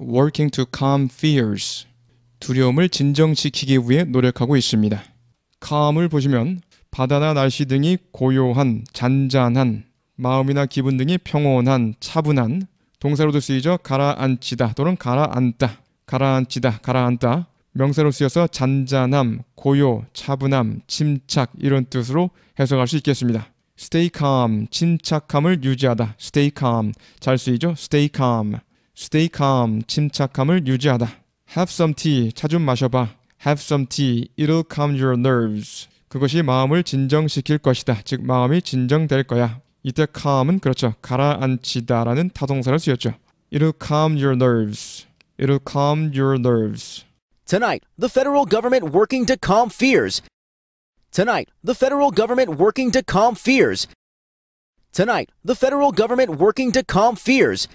working to calm fears 두려움을 진정시키기 위해 노력하고 있습니다. calm을 보시면 바다나 날씨 등이 고요한, 잔잔한, 마음이나 기분 등이 평온한, 차분한 동사로도 쓰이죠. 가라앉히다 또는 가라앉다, 가라앉히다, 가라앉다 명사로 쓰여서 잔잔함, 고요, 차분함, 침착 이런 뜻으로 해석할 수 있겠습니다. stay calm, 침착함을 유지하다, stay calm 잘 쓰이죠. stay calm Stay calm, 침착함을 유지하다. Have some tea, 차 좀 마셔봐. Have some tea, it'll calm your nerves. 그것이 마음을 진정시킬 것이다. 즉 마음이 진정될 거야. 이때 calm은 그렇죠. 가라앉히다라는 타동사를 쓰였죠. It'll calm your nerves. It'll calm your nerves. Tonight, the federal government working to calm fears. Tonight, the federal government working to calm fears. Tonight, the federal government working to calm fears.